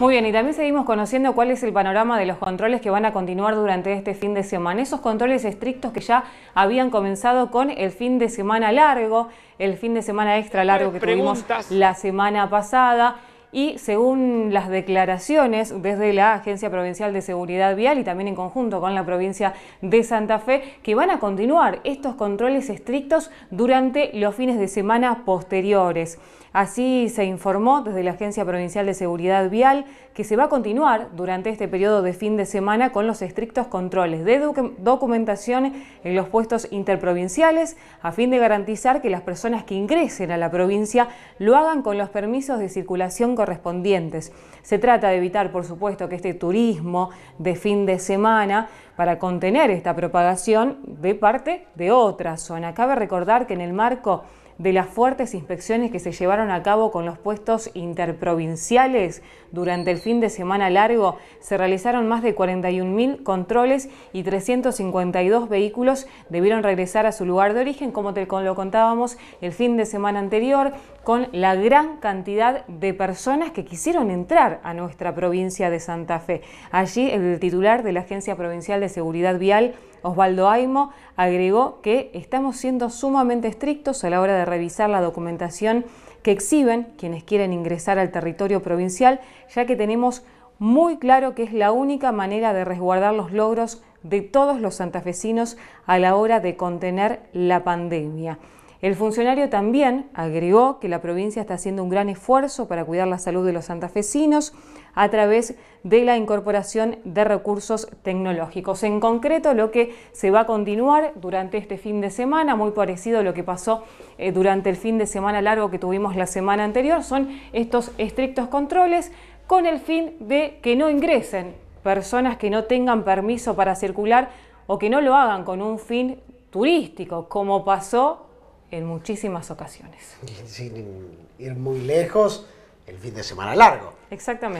Muy bien, y también seguimos conociendo cuál es el panorama de los controles que van a continuar durante este fin de semana. Esos controles estrictos que ya habían comenzado con el fin de semana largo, el fin de semana extra largo que tuvimos la semana pasada y según las declaraciones desde la Agencia Provincial de Seguridad Vial y también en conjunto con la provincia de Santa Fe, que van a continuar estos controles estrictos durante los fines de semana posteriores. Así se informó desde la Agencia Provincial de Seguridad Vial que se va a continuar durante este periodo de fin de semana con los estrictos controles de documentación en los puestos interprovinciales a fin de garantizar que las personas que ingresen a la provincia lo hagan con los permisos de circulación correspondientes. Se trata de evitar, por supuesto, que este turismo de fin de semana para contener esta propagación de parte de otra zona. Cabe recordar que en el marco de las fuertes inspecciones que se llevaron a cabo con los puestos interprovinciales. Durante el fin de semana largo se realizaron más de 41.000 controles y 352 vehículos debieron regresar a su lugar de origen, como te lo contábamos el fin de semana anterior, con la gran cantidad de personas que quisieron entrar a nuestra provincia de Santa Fe. Allí el titular de la Agencia Provincial de Seguridad Vial, Osvaldo Aimo agregó que estamos siendo sumamente estrictos a la hora de revisar la documentación que exhiben quienes quieren ingresar al territorio provincial, ya que tenemos muy claro que es la única manera de resguardar los logros de todos los santafesinos a la hora de contener la pandemia. El funcionario también agregó que la provincia está haciendo un gran esfuerzo para cuidar la salud de los santafesinos a través de la incorporación de recursos tecnológicos. En concreto, lo que se va a continuar durante este fin de semana, muy parecido a lo que pasó eh, durante el fin de semana largo que tuvimos la semana anterior, son estos estrictos controles con el fin de que no ingresen personas que no tengan permiso para circular o que no lo hagan con un fin turístico, como pasó en muchísimas ocasiones. Sin ir muy lejos, el fin de semana largo. Exactamente.